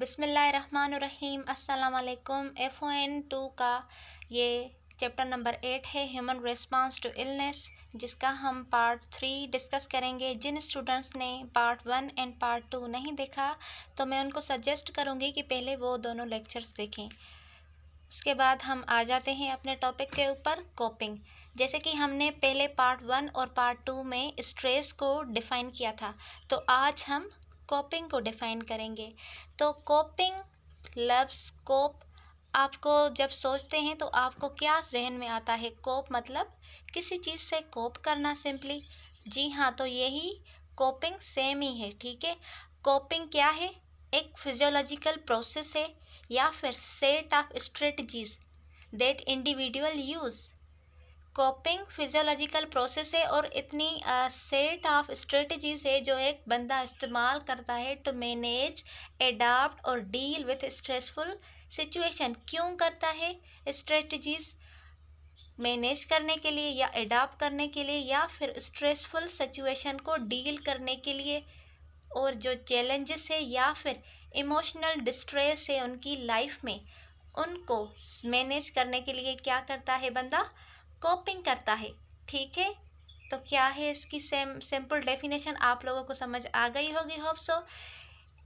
बिसमीम अल्लाम F O N two का ये चैप्टर नंबर एट है ह्यूमन रिस्पांस टू इलनेस जिसका हम पार्ट थ्री डिस्कस करेंगे जिन स्टूडेंट्स ने part one and part two नहीं देखा तो मैं उनको सजेस्ट करूँगी कि पहले वो दोनों लेक्चर्स देखें उसके बाद हम आ जाते हैं अपने टॉपिक के ऊपर कोपिंग जैसे कि हमने पहले पार्ट वन और पार्ट टू में स्ट्रेस को डिफ़ाइन किया था तो आज हम कॉपिंग को डिफाइन करेंगे तो कॉपिंग लफ्स कोप आपको जब सोचते हैं तो आपको क्या जहन में आता है कोप मतलब किसी चीज़ से कोप करना सिंपली जी हाँ तो यही कोपिंग सेम ही है ठीक है कोपिंग क्या है एक फिजियोलॉजिकल प्रोसेस है या फिर set of strategies that individual use coping physiological process है और इतनी सेट ऑफ स्ट्रेटजीज है जो एक बंदा इस्तेमाल करता है टू मैनेज एडाप्ट और डील विथ स्ट्रेसफुल सिचुएशन क्यों करता है स्ट्रेटजीज़ मैनेज करने के लिए या एडाप्ट करने के लिए या फिर स्ट्रेसफुल सिचुएशन को डील करने के लिए और जो चैलेंजेस है या फिर इमोशनल डिस्ट्रेस है उनकी लाइफ में उनको मैनेज करने के लिए क्या करता है बंदा कॉपिंग करता है ठीक है तो क्या है इसकी सेम सिंपल डेफिनेशन आप लोगों को समझ आ गई होगी hope so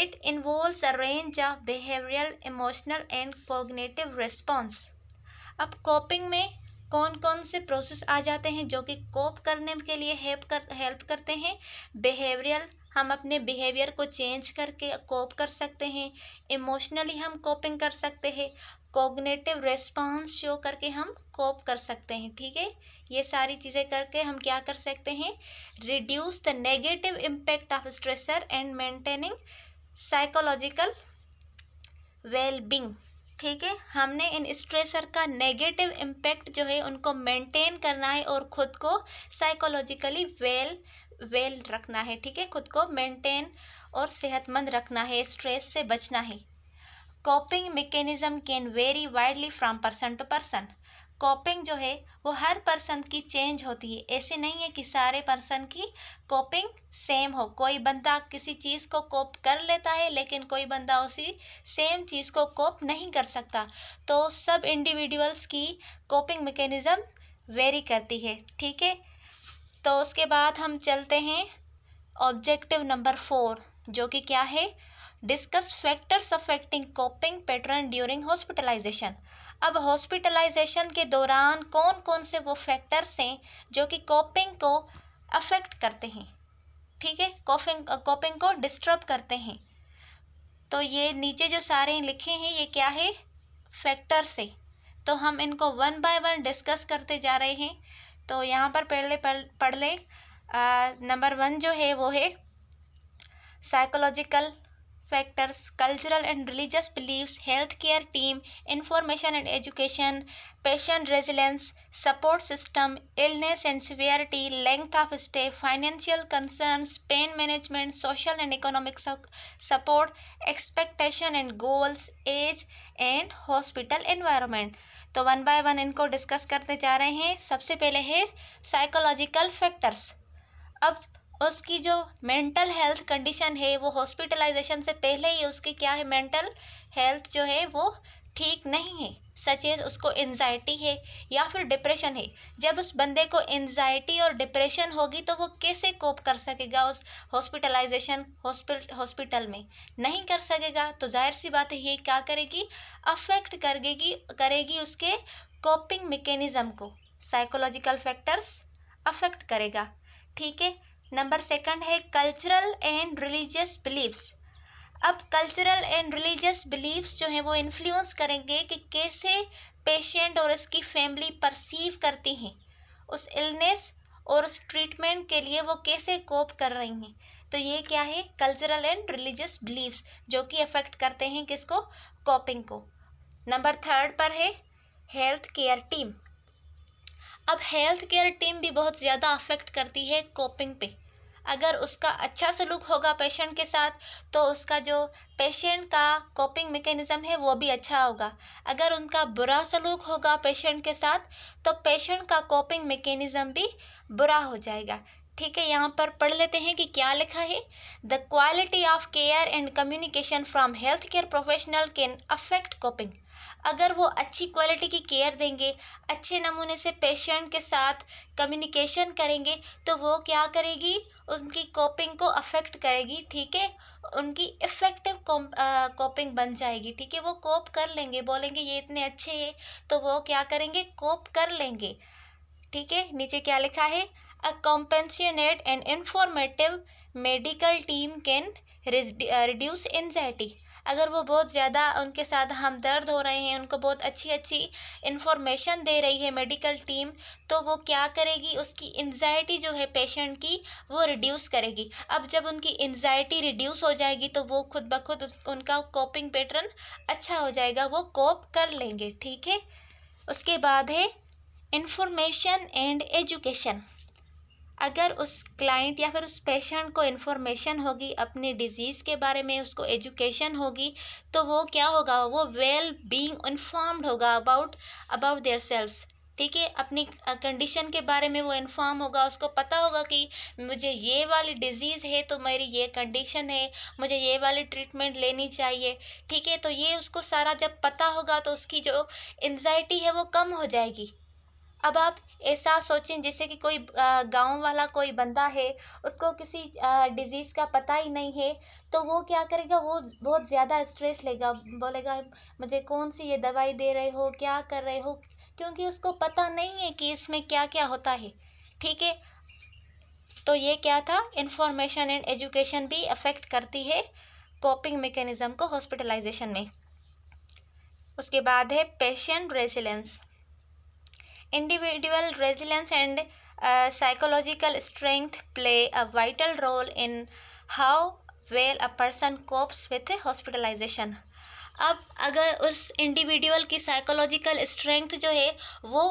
it involves a range of behavioural emotional and cognitive response अब कॉपिंग में कौन कौन से प्रोसेस आ जाते हैं जो कि कॉप करने के लिए हेल्प कर हेल्प करते हैं बिहेवियरल हम अपने बिहेवियर को चेंज करके कॉप कर सकते हैं इमोशनली हम कॉपिंग कर सकते हैं कोग्नेटिव रेस्पॉन्स शो करके हम कोप कर सकते हैं ठीक है ये सारी चीज़ें करके हम क्या कर सकते हैं reduce the negative impact of stressor and maintaining psychological wellbeing ठीक है हमने इन स्ट्रेसर का नेगेटिव इम्पैक्ट जो है उनको मेंटेन करना है और ख़ुद को साइकोलॉजिकली वेल वेल रखना है ठीक है खुद को मेंटेन और सेहतमंद रखना है स्ट्रेस से बचना है coping mechanism can vary widely from person to person coping जो है वो हर पर्सन की चेंज होती है ऐसे नहीं है कि सारे पर्सन की कॉपिंग सेम हो कोई बंदा किसी चीज़ को कॉप कर लेता है लेकिन कोई बंदा उसी सेम चीज़ को कॉप नहीं कर सकता तो सब इंडिविजुअल्स की कॉपिंग मेकेनिज़म वेरी करती है ठीक है तो उसके बाद हम चलते हैं ऑब्जेक्टिव नंबर फोर जो कि क्या है discuss factors affecting coping pattern during hospitalisation अब हॉस्पिटलाइजेशन के दौरान कौन कौन से वो फैक्टर्स हैं जो कि कॉपिंग को अफेक्ट करते हैं ठीक है कॉपिंग कोपिंग को डिस्टर्ब करते हैं तो ये नीचे जो सारे लिखे हैं ये क्या है फैक्टर से तो हम इनको वन बाय वन डिस्कस करते जा रहे हैं तो यहाँ पर पहले पढ़ लें नंबर वन जो है वो है psychological factors, cultural and religious beliefs, healthcare team, information and education, patient resilience, support system, illness and severity, length of stay, financial concerns, pain management, social and economic su support, expectation and goals, age and hospital environment. तो one by one इनको discuss करते जा रहे हैं सबसे पहले है psychological factors अब उसकी जो मेंटल हेल्थ कंडीशन है वो हॉस्पिटलाइजेशन से पहले ही उसकी क्या है मेंटल हेल्थ जो है वो ठीक नहीं है सचेज उसको एनजाइटी है या फिर डिप्रेशन है जब उस बंदे को एनजाइटी और डिप्रेशन होगी तो वो कैसे कोप कर सकेगा उस हॉस्पिटलाइजेशन हॉस्पिटल में नहीं कर सकेगा तो जाहिर सी बात है ये क्या करेगी अफेक्ट करेगी करेगी उसके कोपिंग मेकेनिज़म को साइकोलॉजिकल फैक्टर्स अफेक्ट करेगा ठीक है नंबर सेकंड है कल्चरल एंड रिलीजियस बिलीव्स अब कल्चरल एंड रिलीजियस बिलीव्स जो हैं वो इन्फ्लुएंस करेंगे कि कैसे पेशेंट और इसकी फैमिली परसीव करती हैं उस इलनेस और उस ट्रीटमेंट के लिए वो कैसे कोप कर रही हैं तो ये क्या है कल्चरल एंड रिलीजियस बिलीव्स जो कि अफेक्ट करते हैं किसको कॉपिंग को नंबर थर्ड पर है हेल्थ केयर टीम अब हेल्थ केयर टीम भी बहुत ज़्यादा अफेक्ट करती है कोपिंग पे अगर उसका अच्छा सलूक होगा पेशेंट के साथ तो उसका जो पेशेंट का कोपिंग मेकेनिज़म है वो भी अच्छा होगा अगर उनका बुरा सलूक होगा पेशेंट के साथ तो पेशेंट का कोपिंग मेकेनिज़म भी बुरा हो जाएगा ठीक है यहाँ पर पढ़ लेते हैं कि क्या लिखा है the quality of care and communication from health care professional can affect coping अगर वो अच्छी क्वालिटी की केयर देंगे अच्छे नमूने से पेशेंट के साथ कम्युनिकेशन करेंगे तो वो क्या करेगी उनकी कोपिंग को अफेक्ट करेगी ठीक है उनकी इफ़ेक्टिव कोपिंग बन जाएगी ठीक है वो कोप कर लेंगे बोलेंगे ये इतने अच्छे हैं तो वो क्या करेंगे कोप कर लेंगे ठीक है नीचे क्या लिखा है a compassionate and informative medical team can uh, reduce anxiety अगर वो बहुत ज़्यादा उनके साथ हमदर्द हो रहे हैं उनको बहुत अच्छी अच्छी इन्फॉर्मेशन दे रही है मेडिकल टीम तो वो क्या करेगी उसकी एनजाइटी जो है पेशेंट की वो रिड्यूस करेगी अब जब उनकी एनजाइटी रिड्यूस हो जाएगी तो वो खुद ब खुद उनका कॉपिंग पैटर्न अच्छा हो जाएगा वो कोप कर लेंगे ठीक है उसके बाद है इन्फॉर्मेशन एंड एजुकेशन अगर उस क्लाइंट या फिर उस पेशेंट को इन्फॉर्मेशन होगी अपनी डिजीज़ के बारे में उसको एजुकेशन होगी तो वो क्या होगा वो वेल बीइंग इन्फॉर्म्ड होगा अबाउट अबाउट देयर सेल्व्स ठीक है अपनी कंडीशन के बारे में वो इन्फॉर्म होगा उसको पता होगा कि मुझे ये वाली डिजीज़ है तो मेरी ये कंडीशन है मुझे ये वाली ट्रीटमेंट लेनी चाहिए ठीक है तो ये उसको सारा जब पता होगा तो उसकी जो एनजाइटी है वो कम हो जाएगी अब आप ऐसा सोचें जैसे कि कोई गांव वाला कोई बंदा है उसको किसी डिज़ीज़ का पता ही नहीं है तो वो क्या करेगा वो बहुत ज़्यादा स्ट्रेस लेगा बोलेगा मुझे कौन सी ये दवाई दे रहे हो क्या कर रहे हो क्योंकि उसको पता नहीं है कि इसमें क्या क्या होता है ठीक है तो ये क्या था इंफॉर्मेशन एंड एजुकेशन भी अफेक्ट करती है कॉपिंग मेकेनिज़्म को हॉस्पिटलाइजेशन में उसके बाद है patient resilience individual resilience and uh, psychological strength play a vital role in how well a person copes with hospitalization. अब अगर उस इंडिविजुअल की साइकोलॉजिकल स्ट्रेंथ जो है वो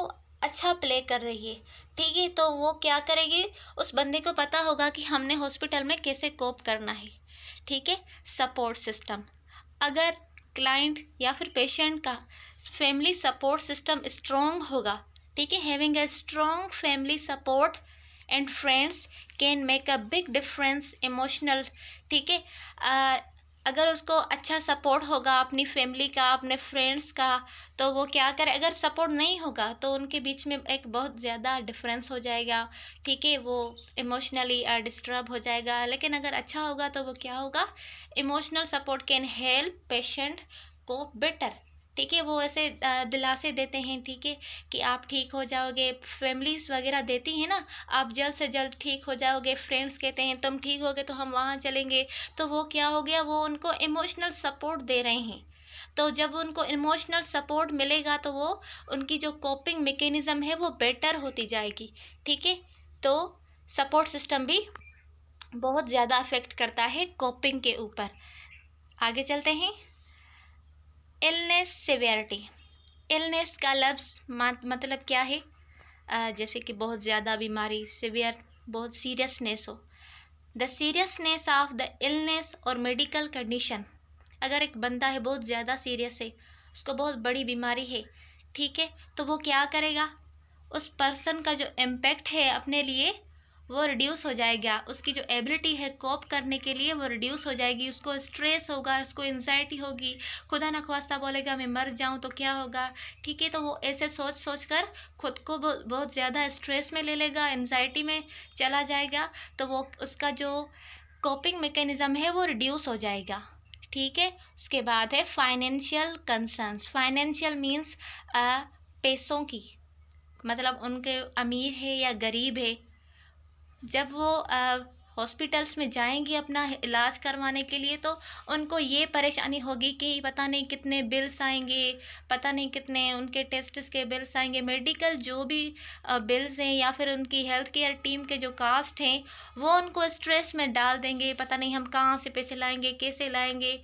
अच्छा प्ले कर रही है ठीक है तो वो क्या करेगी उस बंदे को पता होगा कि हमने हॉस्पिटल में कैसे कोप करना है ठीक है सपोर्ट सिस्टम अगर क्लाइंट या फिर पेशेंट का फैमिली सपोर्ट सिस्टम स्ट्रॉन्ग होगा ठीक है having a strong family support and friends can make a big difference emotional ठीक है अगर उसको अच्छा सपोर्ट होगा अपनी फैमिली का अपने फ्रेंड्स का तो वो क्या करे अगर सपोर्ट नहीं होगा तो उनके बीच में एक बहुत ज़्यादा डिफरेंस हो जाएगा ठीक है वो इमोशनली डिस्टर्ब हो जाएगा लेकिन अगर अच्छा होगा तो वो क्या होगा emotional support can help patient को बेटर ठीक है वो ऐसे दिलासे देते हैं ठीक है कि आप ठीक हो जाओगे फैमिलीज़ वगैरह देती हैं ना आप जल्द से जल्द ठीक हो जाओगे फ्रेंड्स कहते हैं तुम ठीक हो गए तो हम वहाँ चलेंगे तो वो क्या हो गया वो उनको इमोशनल सपोर्ट दे रहे हैं तो जब उनको इमोशनल सपोर्ट मिलेगा तो वो उनकी जो कोपिंग मेकेनिज़म है वो बेटर होती जाएगी ठीक है तो सपोर्ट सिस्टम भी बहुत ज़्यादा अफेक्ट करता है कोपिंग के ऊपर आगे चलते हैं इलनेस सिवियरिटी इलनेस का लफ्स मतलब क्या है जैसे कि बहुत ज़्यादा बीमारी सिवियर बहुत सीरियसनेस हो the seriousness of the illness और मेडिकल कंडीशन अगर एक बंदा है बहुत ज़्यादा सीरियस है उसको बहुत बड़ी बीमारी है ठीक है तो वो क्या करेगा उस पर्सन का जो इम्पेक्ट है अपने लिए वो रिड्यूस हो जाएगा उसकी जो एबिलिटी है कॉप करने के लिए वो रिड्यूस हो जाएगी उसको स्ट्रेस होगा उसको एनजाइटी होगी खुदा न नखवास्ता बोलेगा मैं मर जाऊँ तो क्या होगा ठीक है तो वो ऐसे सोच सोच कर खुद को बहुत ज़्यादा स्ट्रेस में ले लेगा एनजाइटी में चला जाएगा तो वो उसका जो कॉपिंग मेकेनिज़म है वो रिड्यूस हो जाएगा ठीक है उसके बाद है फाइनेंशियल कंसर्नस फाइनेंशियल मीन्स पैसों की मतलब उनके अमीर है या गरीब है जब वो हॉस्पिटल्स में जाएंगी अपना इलाज करवाने के लिए तो उनको ये परेशानी होगी कि पता नहीं कितने बिल्स आएंगे पता नहीं कितने उनके टेस्ट्स के बिल्स आएंगे मेडिकल जो भी बिल्स हैं या फिर उनकी हेल्थ केयर टीम के जो कास्ट हैं वो उनको स्ट्रेस में डाल देंगे पता नहीं हम कहाँ से पैसे लाएंगे कैसे लाएंगे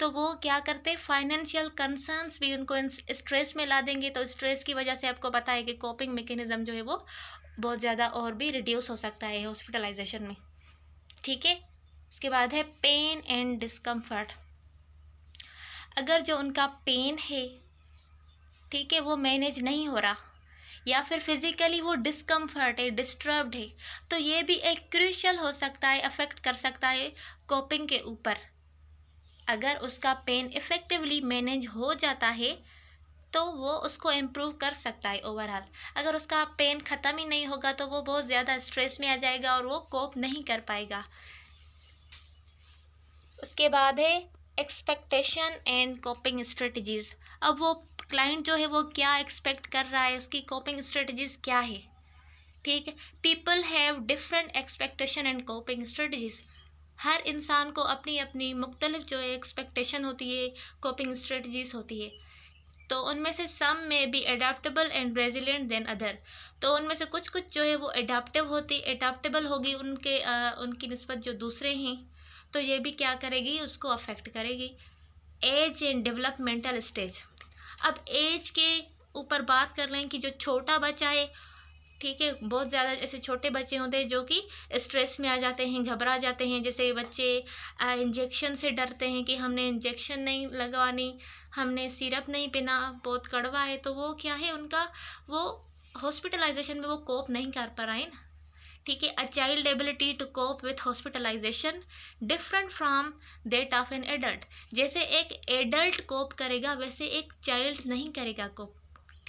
तो वो क्या करते फाइनेंशियल कंसर्न्स भी उनको स्ट्रेस में ला देंगे तो स्ट्रेस की वजह से आपको पता है कि कोपिंग मेकेनिज़म जो है वो बहुत ज़्यादा और भी रिड्यूस हो सकता है हॉस्पिटलाइजेशन में ठीक है उसके बाद है पेन एंड डिस्कम्फर्ट अगर जो उनका पेन है ठीक है वो मैनेज नहीं हो रहा या फिर फिज़िकली वो डिस्कम्फर्ट है डिस्टर्ब्ड है तो ये भी एक क्रिशल हो सकता है अफेक्ट कर सकता है कॉपिंग के ऊपर अगर उसका पेन इफ़ेक्टिवली मैनेज हो जाता है तो वो उसको इम्प्रूव कर सकता है ओवरऑल अगर उसका पेन ख़त्म ही नहीं होगा तो वो बहुत ज़्यादा स्ट्रेस में आ जाएगा और वो कोप नहीं कर पाएगा उसके बाद है एक्सपेक्टेशन एंड कोपिंग स्ट्रेटजीज़ अब वो क्लाइंट जो है वो क्या एक्सपेक्ट कर रहा है उसकी कोपिंग स्ट्रेटजीज़ क्या है ठीक है people have different expectation and coping strategies हर इंसान को अपनी अपनी मुख्तलिफ जो है एक्सपेक्टेशन होती है कोपिंग स्ट्रेटजीज़ होती है तो उनमें से सम में be adaptable and resilient than other तो उनमें से कुछ कुछ जो है वो एडाप्टिव होती एडाप्टेबल होगी उनके आ, उनकी नस्बत जो दूसरे हैं तो ये भी क्या करेगी उसको अफेक्ट करेगी एज एंड डेवलपमेंटल स्टेज अब एज के ऊपर बात कर लें कि जो छोटा बच्चा है ठीक है बहुत ज़्यादा ऐसे छोटे बच्चे होते हैं जो कि स्ट्रेस में आ जाते हैं घबरा जाते हैं जैसे बच्चे इंजेक्शन से डरते हैं कि हमने इंजेक्शन नहीं लगवानी हमने सिरप नहीं पिना बहुत कड़वा है तो वो क्या है उनका वो हॉस्पिटलाइजेशन में वो कोप नहीं कर पा रहे ना ठीक है a child ability to cope with hospitalisation different from that of an adult जैसे एक एडल्ट कोप करेगा वैसे एक चाइल्ड नहीं करेगा कोप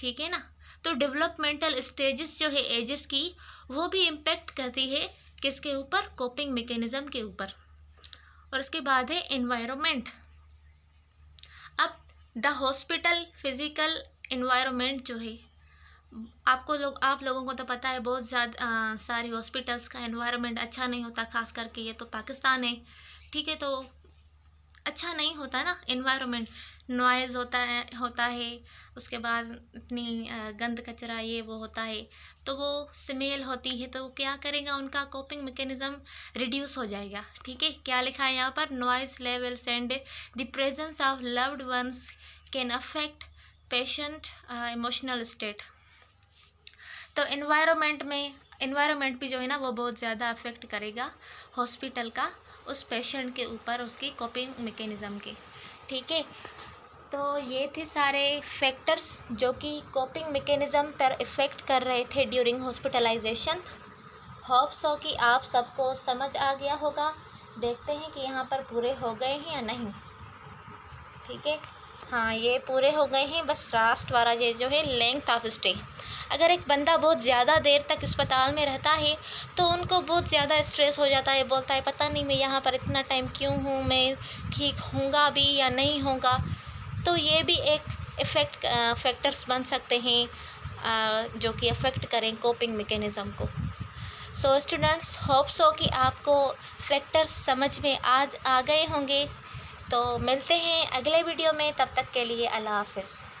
ठीक है ना तो डेवलपमेंटल स्टेजेस जो है एजेस की वो भी इम्पेक्ट करती है किसके ऊपर कोपिंग मेकेनिज़म के ऊपर और उसके बाद है environment the hospital physical environment जो है आपको लोग आप लोगों को तो पता है बहुत ज़्यादा सारी हॉस्पिटल्स का इन्वायरमेंट अच्छा नहीं होता खास करके ये तो पाकिस्तान है ठीक है तो अच्छा नहीं होता ना इन्वायरमेंट नॉइज़ होता है होता है उसके बाद इतनी गंद कचरा ये वो होता है तो वो स्मेल होती है तो क्या करेगा उनका कोपिंग मैकेनिज़्म रिड्यूस हो जाएगा ठीक है क्या लिखा है यहाँ पर noise levels and the presence of loved ones can affect patient emotional state तो इन्वायरमेंट में इन्वायरमेंट भी जो है ना वो बहुत ज़्यादा अफेक्ट करेगा हॉस्पिटल का उस पेशेंट के ऊपर उसकी कोपिंग मेकेनिज़म के ठीक है तो ये थे सारे फैक्टर्स जो कि कोपिंग मेकेनिज़म पर इफ़ेक्ट कर रहे थे ड्यूरिंग हॉस्पिटलाइजेशन होप सो कि आप सबको समझ आ गया होगा देखते हैं कि यहाँ पर पूरे हो गए हैं या नहीं ठीक है हाँ ये पूरे हो गए हैं बस लास्ट वाला ये जो है लेंथ ऑफ स्टे अगर एक बंदा बहुत ज़्यादा देर तक अस्पताल में रहता है तो उनको बहुत ज़्यादा स्ट्रेस हो जाता है बोलता है पता नहीं मैं यहाँ पर इतना टाइम क्यों हूँ मैं ठीक हूँगा भी या नहीं होगा तो ये भी एक इफ़ेक्ट फैक्टर्स बन सकते हैं आ, जो कि अफेक्ट करें कोपिंग मेकेनिज़म को सो स्टूडेंट्स होप्स हो कि आपको फैक्टर्स समझ में आज आ गए होंगे तो मिलते हैं अगले वीडियो में तब तक के लिए अल्लाह हाफिज़